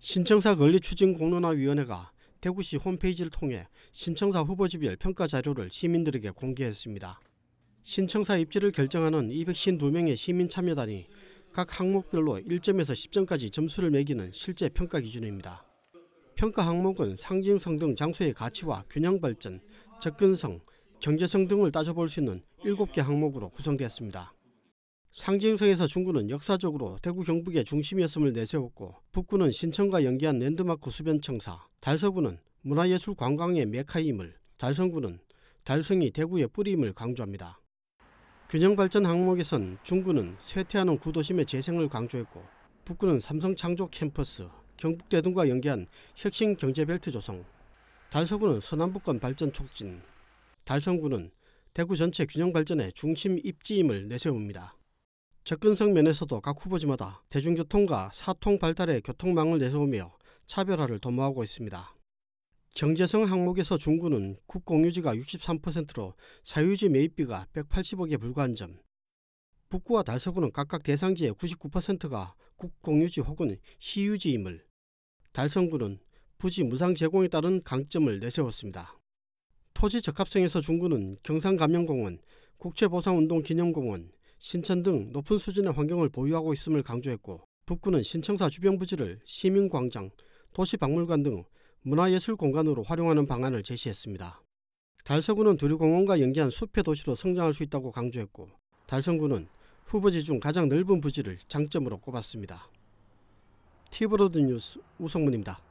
신청사 권리추진공론화위원회가 대구시 홈페이지를 통해 신청사 후보집별 평가 자료를 시민들에게 공개했습니다. 신청사 입지를 결정하는 252명의 시민 참여단이 각 항목별로 1점에서 10점까지 점수를 매기는 실제 평가 기준입니다. 평가 항목은 상징성 등 장소의 가치와 균형 발전, 접근성, 경제성 등을 따져볼 수 있는 7개 항목으로 구성되었습니다. 상징성에서 중구는 역사적으로 대구 경북의 중심이었음을 내세웠고 북구는 신청과 연계한 랜드마크 수변청사, 달서구는 문화예술 관광의 메카임을, 달성구는 달성이 대구의 뿌리임을 강조합니다. 균형발전 항목에선 중구는 쇠퇴하는 구도심의 재생을 강조했고 북구는 삼성창조 캠퍼스, 경북대 등과 연계한 혁신경제벨트 조성, 달서구는 서남북권 발전 촉진, 달성구는 대구 전체 균형 발전의 중심 입지임을 내세웁니다. 접근성 면에서도 각 후보지마다 대중교통과 사통 발달의 교통망을 내세우며 차별화를 도모하고 있습니다. 경제성 항목에서 중구는 국공유지가 63%로 사유지 매입비가 180억에 불과한 점, 북구와 달서구는 각각 대상지의 99%가 국공유지 혹은 시유지임을, 달성구는 부지 무상 제공에 따른 강점을 내세웠습니다. 토지 적합성에서 중구는 경상감영공원, 국제보상운동기념공원 신천 등 높은 수준의 환경을 보유하고 있음을 강조했고 북구는 신청사 주변 부지를 시민광장, 도시박물관 등 문화예술 공간으로 활용하는 방안을 제시했습니다. 달서구는 두류공원과 연계한 숲의 도시로 성장할 수 있다고 강조했고 달성구는 후보지 중 가장 넓은 부지를 장점으로 꼽았습니다. 티브로드 뉴스 우성문입니다.